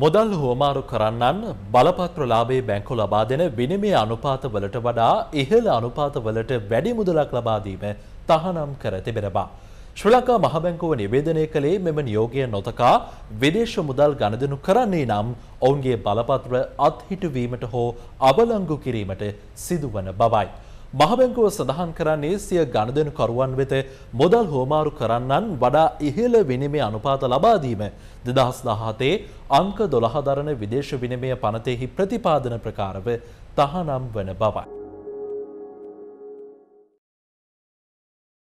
මොදල් හුවමාරු කරන්නන් බලපත්‍රලාභයේ බැංකු ලබා දෙන විනිමය අනුපාතවලට වඩා ඉහළ අනුපාතවලට වැඩි මුදලක් ලබා දීම තහනම් කර තිබෙනවා. ශ්‍රී ලංකා මහබැංකුව නිවේදනය කළේ මෙම නියෝගය නොතකා විදේශ මුදල් ගණදෙනු කරන්නේ නම් ඔවුන්ගේ බලපත්‍ර අත්හිටුවීමට හෝ අවලංගු කිරීමට සිදුවන බවයි. මහබැංකුව සඳහන් කරන්නේ සිය ගණදෙනුකරුවන් වෙත මොදල් හෝමාරු කරන්නන් වඩා ඉහළ විනිමය අනුපාත ලබාදීම දෙදහස් දහතේ අංක දොළහදරන විදේශ විනිමය පනතෙහි ප්‍රතිපාදන ප්‍රකාරව තහනම් වන බවයි.